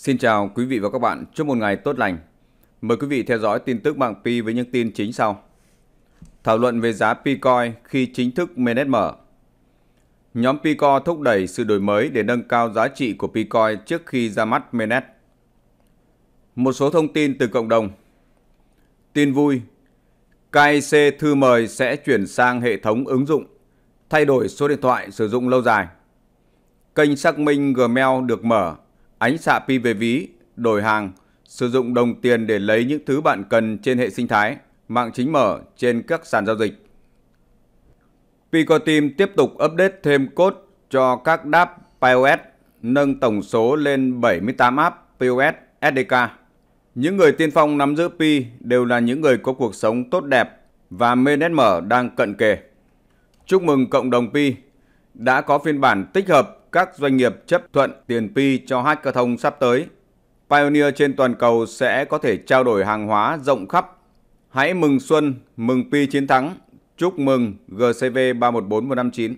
Xin chào quý vị và các bạn, chúc một ngày tốt lành. Mời quý vị theo dõi tin tức mạng Pi với những tin chính sau. Thảo luận về giá Picoin khi chính thức mainnet mở. Nhóm Pico thúc đẩy sự đổi mới để nâng cao giá trị của Picoin trước khi ra mắt mainnet. Một số thông tin từ cộng đồng. Tin vui, KIC thư mời sẽ chuyển sang hệ thống ứng dụng, thay đổi số điện thoại sử dụng lâu dài. Kênh xác minh Gmail được mở ánh xạ pi về ví, đổi hàng, sử dụng đồng tiền để lấy những thứ bạn cần trên hệ sinh thái, mạng chính mở trên các sàn giao dịch. Pico Team tiếp tục update thêm code cho các đáp POS, nâng tổng số lên 78 app POS SDK. Những người tiên phong nắm giữ Pi đều là những người có cuộc sống tốt đẹp và MNSM đang cận kề. Chúc mừng cộng đồng Pi đã có phiên bản tích hợp các doanh nghiệp chấp thuận tiền pi cho hackathon sắp tới. Pioneer trên toàn cầu sẽ có thể trao đổi hàng hóa rộng khắp. Hãy mừng xuân, mừng pi chiến thắng. Chúc mừng GCV 314159.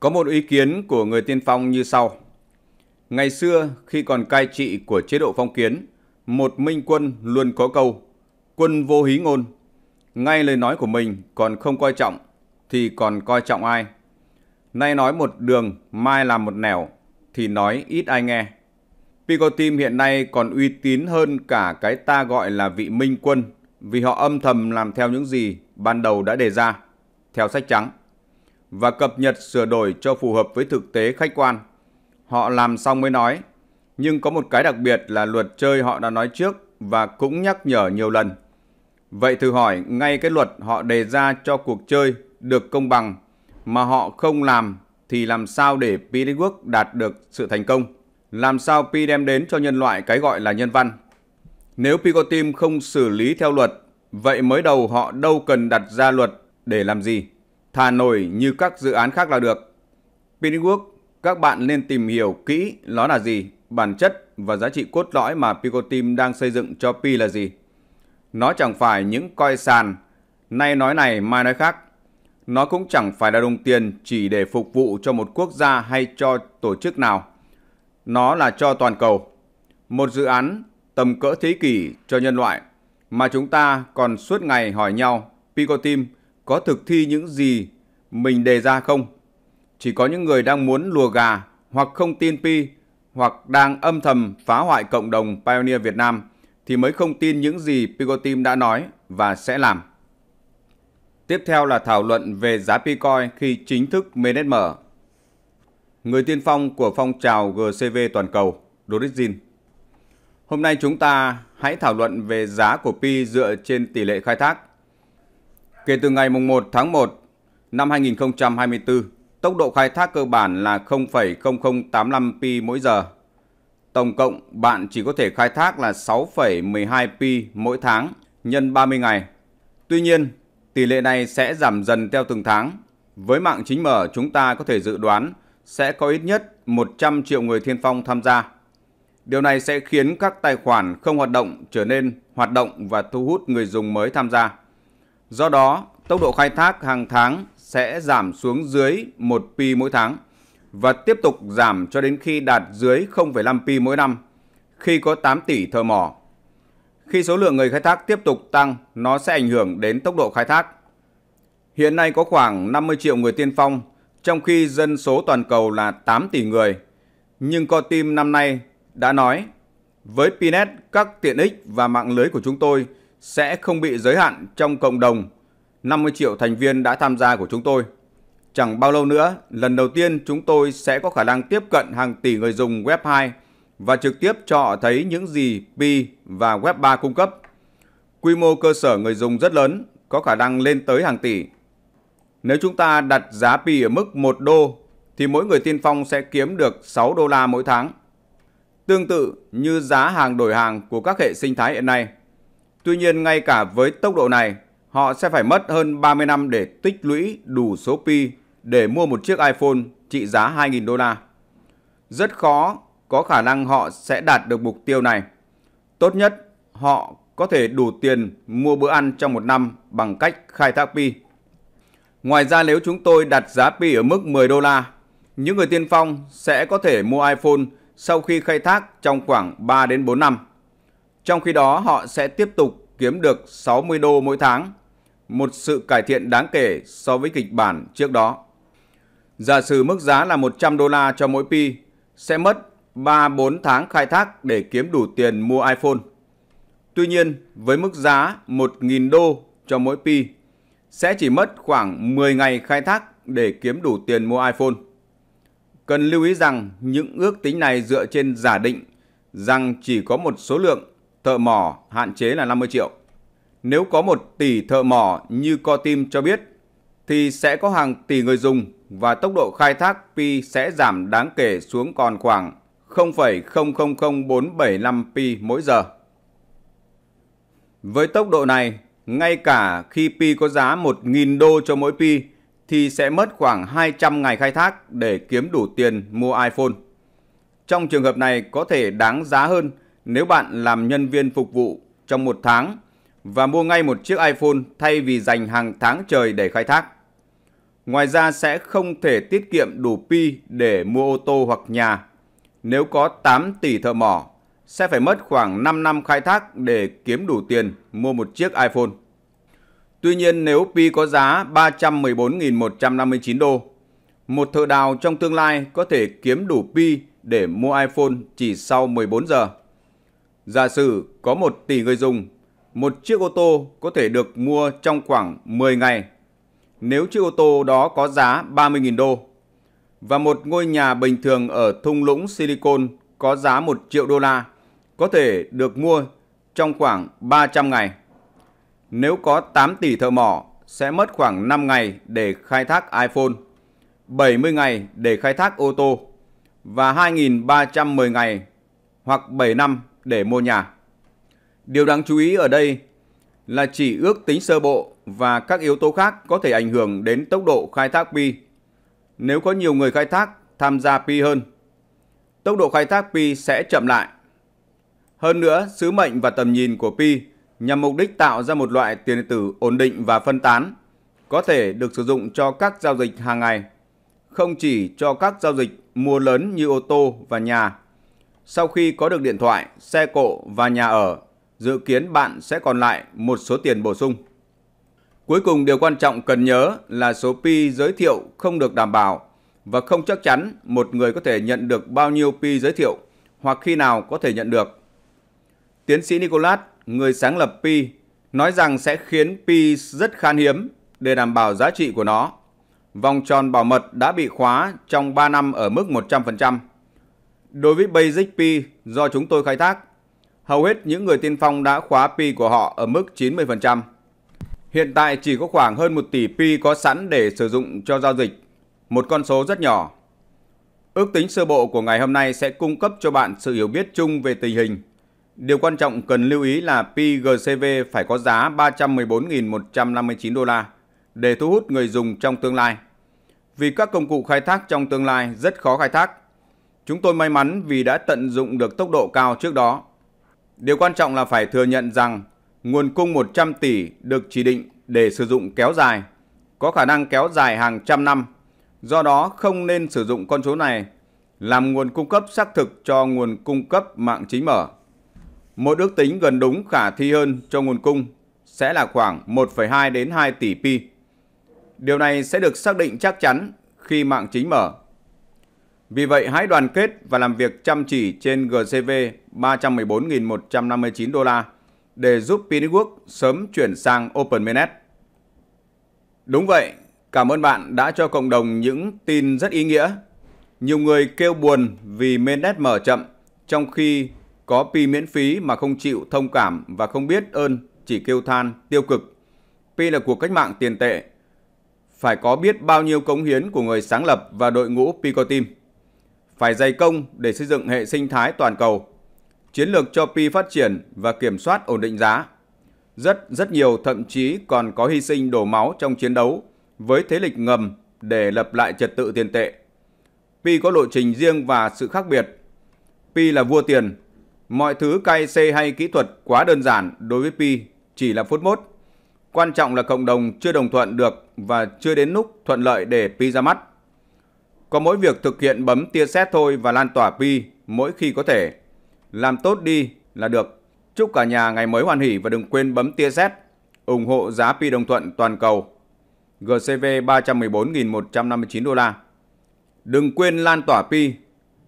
Có một ý kiến của người tiên phong như sau. Ngày xưa khi còn cai trị của chế độ phong kiến, một minh quân luôn có câu quân vô hí ngôn. Ngay lời nói của mình còn không coi trọng thì còn coi trọng ai? Nay nói một đường, mai làm một nẻo, thì nói ít ai nghe. Picotim hiện nay còn uy tín hơn cả cái ta gọi là vị minh quân vì họ âm thầm làm theo những gì ban đầu đã đề ra, theo sách trắng, và cập nhật sửa đổi cho phù hợp với thực tế khách quan. Họ làm xong mới nói, nhưng có một cái đặc biệt là luật chơi họ đã nói trước và cũng nhắc nhở nhiều lần. Vậy thử hỏi, ngay cái luật họ đề ra cho cuộc chơi được công bằng mà họ không làm thì làm sao để P-Network đạt được sự thành công? Làm sao P đem đến cho nhân loại cái gọi là nhân văn? Nếu Pico Team không xử lý theo luật, vậy mới đầu họ đâu cần đặt ra luật để làm gì? Thà nổi như các dự án khác là được. P-Network, các bạn nên tìm hiểu kỹ nó là gì, bản chất và giá trị cốt lõi mà Pico Team đang xây dựng cho Pi là gì. Nó chẳng phải những coi sàn, nay nói này mai nói khác nó cũng chẳng phải là đồng tiền chỉ để phục vụ cho một quốc gia hay cho tổ chức nào. Nó là cho toàn cầu. Một dự án tầm cỡ thế kỷ cho nhân loại mà chúng ta còn suốt ngày hỏi nhau Picotim có thực thi những gì mình đề ra không? Chỉ có những người đang muốn lùa gà hoặc không tin Pi hoặc đang âm thầm phá hoại cộng đồng Pioneer Việt Nam thì mới không tin những gì Picotim đã nói và sẽ làm. Tiếp theo là thảo luận về giá Bitcoin khi chính thức mainnet mở. Người tiên phong của phong trào GCV toàn cầu, Doris Jin. Hôm nay chúng ta hãy thảo luận về giá của Pi dựa trên tỷ lệ khai thác. Kể từ ngày 1 tháng 1 năm 2024, tốc độ khai thác cơ bản là 0,0085 pi mỗi giờ. Tổng cộng bạn chỉ có thể khai thác là 6,12 pi mỗi tháng nhân 30 ngày. Tuy nhiên, tỷ lệ này sẽ giảm dần theo từng tháng. Với mạng chính mở, chúng ta có thể dự đoán sẽ có ít nhất 100 triệu người thiên phong tham gia. Điều này sẽ khiến các tài khoản không hoạt động trở nên hoạt động và thu hút người dùng mới tham gia. Do đó, tốc độ khai thác hàng tháng sẽ giảm xuống dưới 1 pi mỗi tháng và tiếp tục giảm cho đến khi đạt dưới 0,5 pi mỗi năm khi có 8 tỷ thợ mỏ khi số lượng người khai thác tiếp tục tăng, nó sẽ ảnh hưởng đến tốc độ khai thác. Hiện nay có khoảng 50 triệu người tiên phong, trong khi dân số toàn cầu là 8 tỷ người. Nhưng co tim năm nay đã nói, với Pinet, các tiện ích và mạng lưới của chúng tôi sẽ không bị giới hạn trong cộng đồng 50 triệu thành viên đã tham gia của chúng tôi. Chẳng bao lâu nữa, lần đầu tiên chúng tôi sẽ có khả năng tiếp cận hàng tỷ người dùng Web2 và trực tiếp cho họ thấy những gì Pi và Web3 cung cấp. Quy mô cơ sở người dùng rất lớn, có khả năng lên tới hàng tỷ. Nếu chúng ta đặt giá Pi ở mức 1 đô, thì mỗi người tiên phong sẽ kiếm được 6 đô la mỗi tháng. Tương tự như giá hàng đổi hàng của các hệ sinh thái hiện nay. Tuy nhiên, ngay cả với tốc độ này, họ sẽ phải mất hơn 30 năm để tích lũy đủ số Pi để mua một chiếc iPhone trị giá 2.000 đô la. Rất khó có khả năng họ sẽ đạt được mục tiêu này. Tốt nhất, họ có thể đủ tiền mua bữa ăn trong một năm bằng cách khai thác pi. Ngoài ra nếu chúng tôi đặt giá pi ở mức 10 đô la, những người tiên phong sẽ có thể mua iPhone sau khi khai thác trong khoảng 3 đến 4 năm. Trong khi đó, họ sẽ tiếp tục kiếm được 60 đô mỗi tháng, một sự cải thiện đáng kể so với kịch bản trước đó. Giả sử mức giá là 100 đô la cho mỗi pi, sẽ mất 3-4 tháng khai thác để kiếm đủ tiền mua iPhone. Tuy nhiên, với mức giá 1.000 đô cho mỗi pi, sẽ chỉ mất khoảng 10 ngày khai thác để kiếm đủ tiền mua iPhone. Cần lưu ý rằng những ước tính này dựa trên giả định rằng chỉ có một số lượng thợ mỏ hạn chế là 50 triệu. Nếu có một tỷ thợ mỏ như Co Tim cho biết, thì sẽ có hàng tỷ người dùng và tốc độ khai thác Pi sẽ giảm đáng kể xuống còn khoảng 0,000475 pi mỗi giờ. Với tốc độ này, ngay cả khi pi có giá 1.000 đô cho mỗi pi, thì sẽ mất khoảng 200 ngày khai thác để kiếm đủ tiền mua iPhone. Trong trường hợp này có thể đáng giá hơn nếu bạn làm nhân viên phục vụ trong một tháng và mua ngay một chiếc iPhone thay vì dành hàng tháng trời để khai thác. Ngoài ra sẽ không thể tiết kiệm đủ pi để mua ô tô hoặc nhà nếu có 8 tỷ thợ mỏ, sẽ phải mất khoảng 5 năm khai thác để kiếm đủ tiền mua một chiếc iPhone. Tuy nhiên nếu Pi có giá 314.159 đô, một thợ đào trong tương lai có thể kiếm đủ Pi để mua iPhone chỉ sau 14 giờ. Giả sử có 1 tỷ người dùng, một chiếc ô tô có thể được mua trong khoảng 10 ngày. Nếu chiếc ô tô đó có giá 30.000 đô, và một ngôi nhà bình thường ở thung lũng Silicon có giá 1 triệu đô la có thể được mua trong khoảng 300 ngày. Nếu có 8 tỷ thợ mỏ, sẽ mất khoảng 5 ngày để khai thác iPhone, 70 ngày để khai thác ô tô và 2.310 ngày hoặc 7 năm để mua nhà. Điều đáng chú ý ở đây là chỉ ước tính sơ bộ và các yếu tố khác có thể ảnh hưởng đến tốc độ khai thác pi nếu có nhiều người khai thác tham gia Pi hơn. Tốc độ khai thác Pi sẽ chậm lại. Hơn nữa, sứ mệnh và tầm nhìn của Pi nhằm mục đích tạo ra một loại tiền điện tử ổn định và phân tán, có thể được sử dụng cho các giao dịch hàng ngày, không chỉ cho các giao dịch mua lớn như ô tô và nhà. Sau khi có được điện thoại, xe cộ và nhà ở, dự kiến bạn sẽ còn lại một số tiền bổ sung. Cuối cùng điều quan trọng cần nhớ là số pi giới thiệu không được đảm bảo và không chắc chắn một người có thể nhận được bao nhiêu pi giới thiệu hoặc khi nào có thể nhận được. Tiến sĩ Nicolas, người sáng lập pi, nói rằng sẽ khiến pi rất khan hiếm để đảm bảo giá trị của nó. Vòng tròn bảo mật đã bị khóa trong 3 năm ở mức 100%. Đối với Basic Pi do chúng tôi khai thác, hầu hết những người tiên phong đã khóa Pi của họ ở mức 90%. Hiện tại chỉ có khoảng hơn 1 tỷ pi có sẵn để sử dụng cho giao dịch, một con số rất nhỏ. Ước tính sơ bộ của ngày hôm nay sẽ cung cấp cho bạn sự hiểu biết chung về tình hình. Điều quan trọng cần lưu ý là pi phải có giá 314.159 đô la để thu hút người dùng trong tương lai. Vì các công cụ khai thác trong tương lai rất khó khai thác. Chúng tôi may mắn vì đã tận dụng được tốc độ cao trước đó. Điều quan trọng là phải thừa nhận rằng nguồn cung 100 tỷ được chỉ định để sử dụng kéo dài, có khả năng kéo dài hàng trăm năm. Do đó không nên sử dụng con số này làm nguồn cung cấp xác thực cho nguồn cung cấp mạng chính mở. Một ước tính gần đúng khả thi hơn cho nguồn cung sẽ là khoảng 1,2 đến 2 tỷ pi. Điều này sẽ được xác định chắc chắn khi mạng chính mở. Vì vậy hãy đoàn kết và làm việc chăm chỉ trên GCV 314.159 đô la để giúp Pinwork sớm chuyển sang open mainnet. Đúng vậy, cảm ơn bạn đã cho cộng đồng những tin rất ý nghĩa. Nhiều người kêu buồn vì mainnet mở chậm, trong khi có pi miễn phí mà không chịu thông cảm và không biết ơn, chỉ kêu than, tiêu cực. Pi là cuộc cách mạng tiền tệ. Phải có biết bao nhiêu cống hiến của người sáng lập và đội ngũ Pico Team. Phải dày công để xây dựng hệ sinh thái toàn cầu chiến lược cho pi phát triển và kiểm soát ổn định giá. Rất rất nhiều thậm chí còn có hy sinh đổ máu trong chiến đấu với thế lịch ngầm để lập lại trật tự tiền tệ. Pi có lộ trình riêng và sự khác biệt. Pi là vua tiền. Mọi thứ KIC hay kỹ thuật quá đơn giản đối với Pi chỉ là phút mốt. Quan trọng là cộng đồng chưa đồng thuận được và chưa đến lúc thuận lợi để Pi ra mắt. Có mỗi việc thực hiện bấm tia xét thôi và lan tỏa Pi mỗi khi có thể làm tốt đi là được. Chúc cả nhà ngày mới hoàn hỷ và đừng quên bấm tia xét ủng hộ giá pi đồng thuận toàn cầu GCV 314.159 đô la. Đừng quên lan tỏa pi.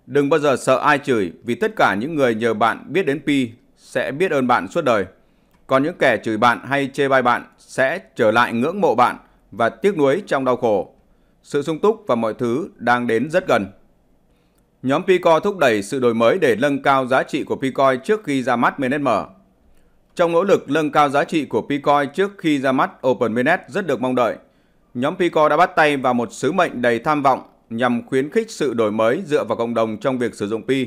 Đừng bao giờ sợ ai chửi vì tất cả những người nhờ bạn biết đến pi sẽ biết ơn bạn suốt đời. Còn những kẻ chửi bạn hay chê bai bạn sẽ trở lại ngưỡng mộ bạn và tiếc nuối trong đau khổ. Sự sung túc và mọi thứ đang đến rất gần. Nhóm Pico thúc đẩy sự đổi mới để nâng cao giá trị của Picoin trước khi ra mắt MNM. Trong nỗ lực nâng cao giá trị của Picoin trước khi ra mắt Open OpenMinet rất được mong đợi, nhóm Pico đã bắt tay vào một sứ mệnh đầy tham vọng nhằm khuyến khích sự đổi mới dựa vào cộng đồng trong việc sử dụng Pi.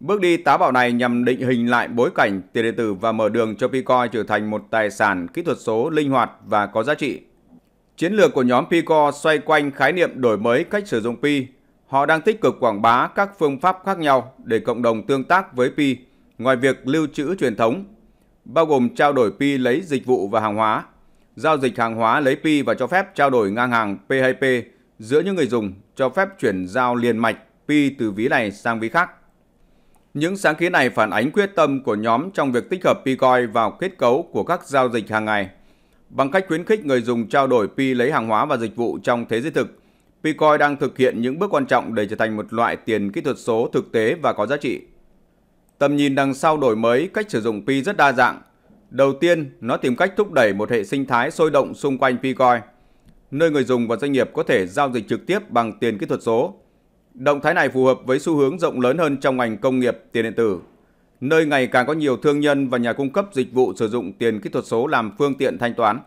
Bước đi táo bạo này nhằm định hình lại bối cảnh tiền điện tử và mở đường cho Picoin trở thành một tài sản kỹ thuật số linh hoạt và có giá trị. Chiến lược của nhóm Pico xoay quanh khái niệm đổi mới cách sử dụng Pi Họ đang tích cực quảng bá các phương pháp khác nhau để cộng đồng tương tác với Pi, ngoài việc lưu trữ truyền thống, bao gồm trao đổi Pi lấy dịch vụ và hàng hóa, giao dịch hàng hóa lấy Pi và cho phép trao đổi ngang hàng P2P giữa những người dùng, cho phép chuyển giao liền mạch Pi từ ví này sang ví khác. Những sáng kiến này phản ánh quyết tâm của nhóm trong việc tích hợp Picoin vào kết cấu của các giao dịch hàng ngày bằng cách khuyến khích người dùng trao đổi Pi lấy hàng hóa và dịch vụ trong thế giới thực Bitcoin đang thực hiện những bước quan trọng để trở thành một loại tiền kỹ thuật số thực tế và có giá trị. Tầm nhìn đằng sau đổi mới cách sử dụng Pi rất đa dạng. Đầu tiên, nó tìm cách thúc đẩy một hệ sinh thái sôi động xung quanh Bitcoin, nơi người dùng và doanh nghiệp có thể giao dịch trực tiếp bằng tiền kỹ thuật số. Động thái này phù hợp với xu hướng rộng lớn hơn trong ngành công nghiệp tiền điện tử, nơi ngày càng có nhiều thương nhân và nhà cung cấp dịch vụ sử dụng tiền kỹ thuật số làm phương tiện thanh toán.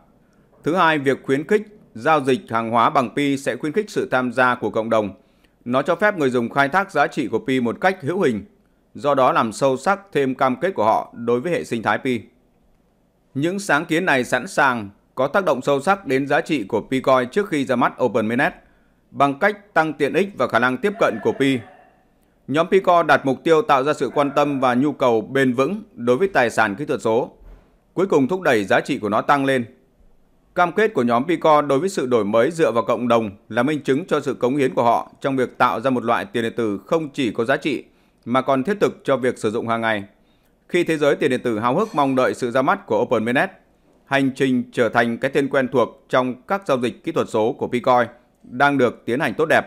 Thứ hai, việc khuyến khích giao dịch hàng hóa bằng Pi sẽ khuyến khích sự tham gia của cộng đồng. Nó cho phép người dùng khai thác giá trị của Pi một cách hữu hình, do đó làm sâu sắc thêm cam kết của họ đối với hệ sinh thái Pi. Những sáng kiến này sẵn sàng có tác động sâu sắc đến giá trị của Picoin trước khi ra mắt Open OpenMainnet bằng cách tăng tiện ích và khả năng tiếp cận của Pi. Nhóm Pico đặt mục tiêu tạo ra sự quan tâm và nhu cầu bền vững đối với tài sản kỹ thuật số, cuối cùng thúc đẩy giá trị của nó tăng lên. Cam kết của nhóm Picor đối với sự đổi mới dựa vào cộng đồng là minh chứng cho sự cống hiến của họ trong việc tạo ra một loại tiền điện tử không chỉ có giá trị mà còn thiết thực cho việc sử dụng hàng ngày. Khi thế giới tiền điện tử háo hức mong đợi sự ra mắt của OpenMinet, hành trình trở thành cái tên quen thuộc trong các giao dịch kỹ thuật số của Picor đang được tiến hành tốt đẹp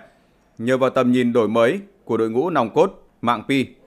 nhờ vào tầm nhìn đổi mới của đội ngũ nòng cốt mạng Pi.